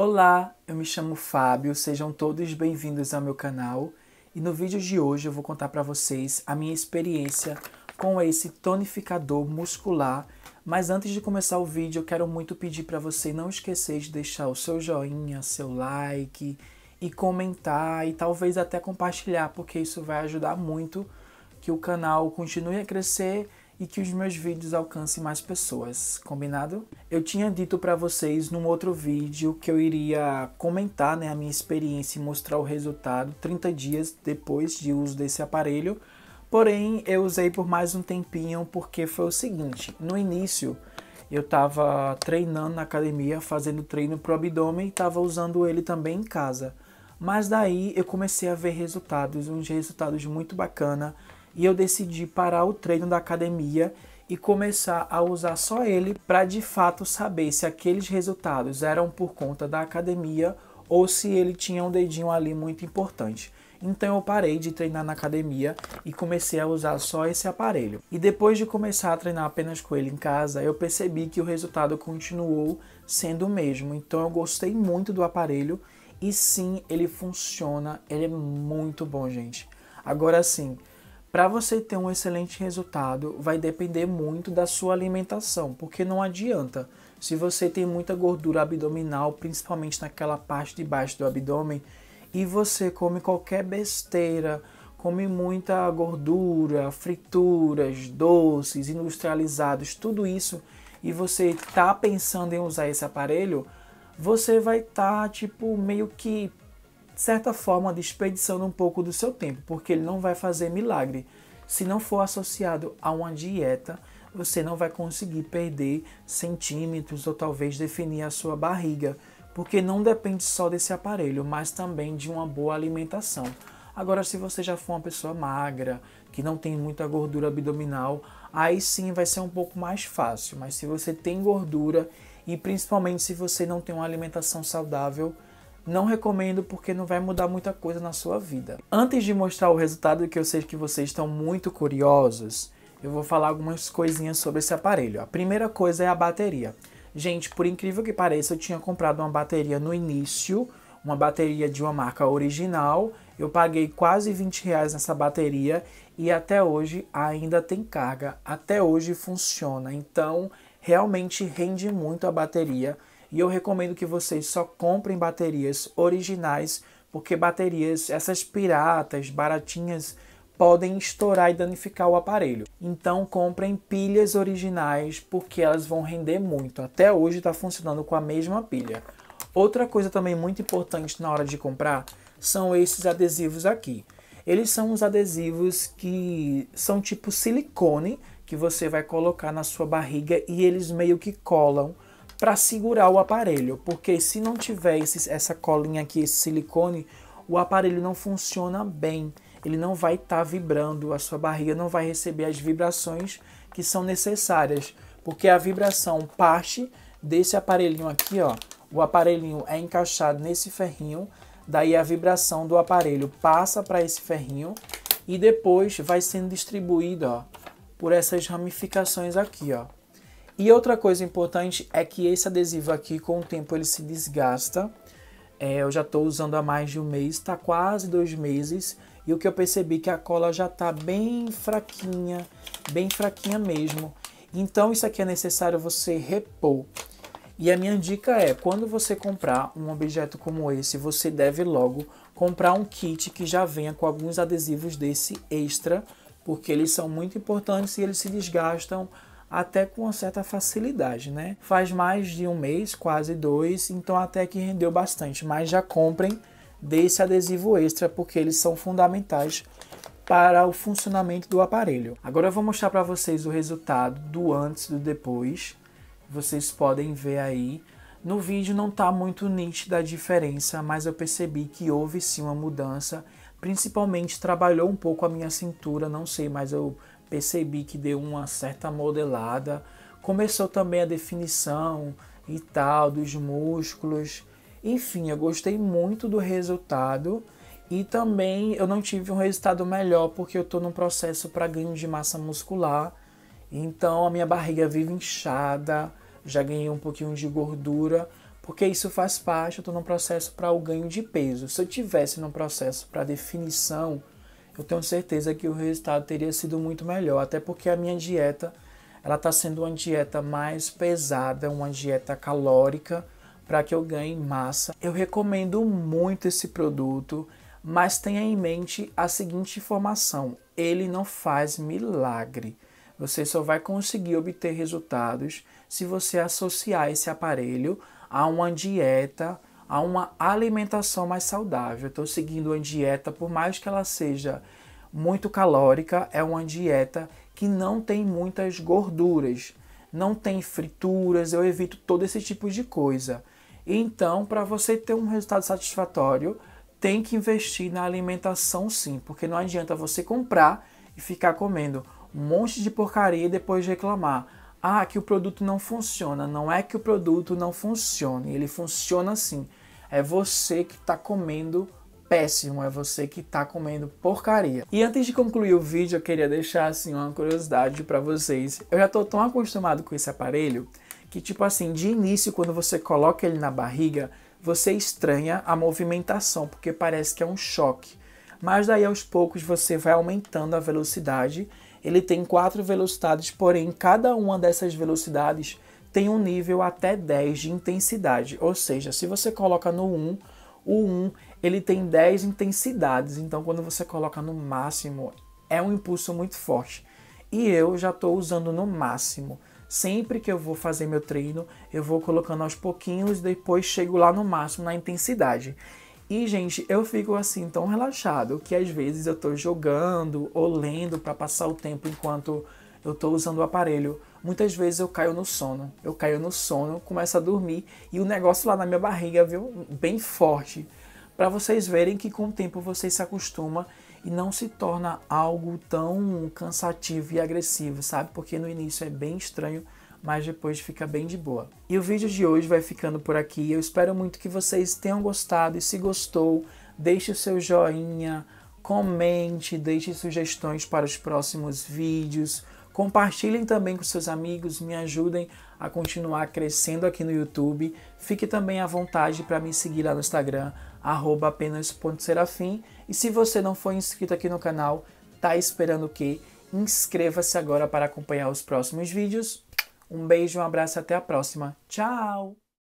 Olá, eu me chamo Fábio, sejam todos bem-vindos ao meu canal e no vídeo de hoje eu vou contar para vocês a minha experiência com esse tonificador muscular. Mas antes de começar o vídeo, eu quero muito pedir para você não esquecer de deixar o seu joinha, seu like e comentar e talvez até compartilhar, porque isso vai ajudar muito que o canal continue a crescer e que os meus vídeos alcancem mais pessoas, combinado? Eu tinha dito para vocês num outro vídeo que eu iria comentar né, a minha experiência e mostrar o resultado 30 dias depois de uso desse aparelho, porém eu usei por mais um tempinho porque foi o seguinte, no início eu estava treinando na academia, fazendo treino pro abdômen e estava usando ele também em casa. Mas daí eu comecei a ver resultados, uns resultados muito bacana e eu decidi parar o treino da academia e começar a usar só ele para de fato saber se aqueles resultados eram por conta da academia ou se ele tinha um dedinho ali muito importante. Então eu parei de treinar na academia e comecei a usar só esse aparelho. E depois de começar a treinar apenas com ele em casa, eu percebi que o resultado continuou sendo o mesmo. Então eu gostei muito do aparelho e sim, ele funciona, ele é muito bom, gente. Agora sim, para você ter um excelente resultado, vai depender muito da sua alimentação, porque não adianta. Se você tem muita gordura abdominal, principalmente naquela parte de baixo do abdômen, e você come qualquer besteira, come muita gordura, frituras, doces, industrializados, tudo isso, e você tá pensando em usar esse aparelho, você vai estar tá, tipo meio que de certa forma, desperdiçando um pouco do seu tempo, porque ele não vai fazer milagre. Se não for associado a uma dieta, você não vai conseguir perder centímetros ou talvez definir a sua barriga, porque não depende só desse aparelho, mas também de uma boa alimentação. Agora, se você já for uma pessoa magra, que não tem muita gordura abdominal, aí sim vai ser um pouco mais fácil. Mas se você tem gordura e principalmente se você não tem uma alimentação saudável, não recomendo porque não vai mudar muita coisa na sua vida. Antes de mostrar o resultado, que eu sei que vocês estão muito curiosos, eu vou falar algumas coisinhas sobre esse aparelho. A primeira coisa é a bateria. Gente, por incrível que pareça, eu tinha comprado uma bateria no início, uma bateria de uma marca original. Eu paguei quase 20 reais nessa bateria e até hoje ainda tem carga, até hoje funciona. Então, realmente rende muito a bateria e eu recomendo que vocês só comprem baterias originais, porque baterias, essas piratas, baratinhas, podem estourar e danificar o aparelho. Então comprem pilhas originais porque elas vão render muito. Até hoje está funcionando com a mesma pilha. Outra coisa também muito importante na hora de comprar são esses adesivos aqui. Eles são os adesivos que são tipo silicone que você vai colocar na sua barriga e eles meio que colam para segurar o aparelho, porque se não tiver esse, essa colinha aqui, esse silicone, o aparelho não funciona bem, ele não vai estar tá vibrando, a sua barriga não vai receber as vibrações que são necessárias, porque a vibração parte desse aparelhinho aqui, ó. O aparelhinho é encaixado nesse ferrinho, daí a vibração do aparelho passa para esse ferrinho e depois vai sendo distribuído, ó, por essas ramificações aqui, ó. E outra coisa importante é que esse adesivo aqui, com o tempo, ele se desgasta. É, eu já estou usando há mais de um mês, está quase dois meses. E o que eu percebi é que a cola já está bem fraquinha, bem fraquinha mesmo. Então isso aqui é necessário você repor. E a minha dica é, quando você comprar um objeto como esse, você deve logo comprar um kit que já venha com alguns adesivos desse extra, porque eles são muito importantes e eles se desgastam até com uma certa facilidade, né? Faz mais de um mês, quase dois, então até que rendeu bastante. Mas já comprem desse adesivo extra, porque eles são fundamentais para o funcionamento do aparelho. Agora eu vou mostrar para vocês o resultado do antes e do depois. Vocês podem ver aí. No vídeo não está muito nítida a diferença, mas eu percebi que houve sim uma mudança. Principalmente trabalhou um pouco a minha cintura, não sei, mas eu percebi que deu uma certa modelada. Começou também a definição e tal dos músculos. Enfim, eu gostei muito do resultado e também eu não tive um resultado melhor porque eu estou num processo para ganho de massa muscular. Então a minha barriga vive inchada, já ganhei um pouquinho de gordura, porque isso faz parte, eu estou num processo para o ganho de peso. Se eu tivesse num processo para definição, eu tenho certeza que o resultado teria sido muito melhor, até porque a minha dieta ela está sendo uma dieta mais pesada, uma dieta calórica para que eu ganhe massa. Eu recomendo muito esse produto, mas tenha em mente a seguinte informação: ele não faz milagre. Você só vai conseguir obter resultados se você associar esse aparelho a uma dieta a uma alimentação mais saudável. Eu estou seguindo uma dieta, por mais que ela seja muito calórica, é uma dieta que não tem muitas gorduras, não tem frituras, eu evito todo esse tipo de coisa. Então, para você ter um resultado satisfatório, tem que investir na alimentação sim, porque não adianta você comprar e ficar comendo um monte de porcaria e depois reclamar. Ah, que o produto não funciona. Não é que o produto não funcione, ele funciona sim é você que está comendo péssimo, é você que está comendo porcaria. E antes de concluir o vídeo, eu queria deixar assim uma curiosidade para vocês. Eu já estou tão acostumado com esse aparelho que tipo assim, de início quando você coloca ele na barriga, você estranha a movimentação, porque parece que é um choque. Mas daí aos poucos você vai aumentando a velocidade. Ele tem quatro velocidades, porém cada uma dessas velocidades tem um nível até 10 de intensidade, ou seja, se você coloca no 1, o 1 ele tem 10 intensidades, então quando você coloca no máximo é um impulso muito forte. E eu já estou usando no máximo. Sempre que eu vou fazer meu treino, eu vou colocando aos pouquinhos, depois chego lá no máximo na intensidade. E, gente, eu fico assim tão relaxado que às vezes eu tô jogando ou lendo para passar o tempo enquanto eu tô usando o aparelho muitas vezes eu caio no sono. Eu caio no sono, começo a dormir e o negócio lá na minha barriga, viu, bem forte. Para vocês verem que com o tempo vocês se acostuma e não se torna algo tão cansativo e agressivo, sabe? Porque no início é bem estranho, mas depois fica bem de boa. E o vídeo de hoje vai ficando por aqui. Eu espero muito que vocês tenham gostado e se gostou, deixe o seu joinha, comente, deixe sugestões para os próximos vídeos Compartilhem também com seus amigos, me ajudem a continuar crescendo aqui no YouTube. Fique também à vontade para me seguir lá no Instagram, apenas.serafim. E se você não for inscrito aqui no canal, tá esperando o quê? Inscreva-se agora para acompanhar os próximos vídeos. Um beijo, um abraço, até a próxima. Tchau!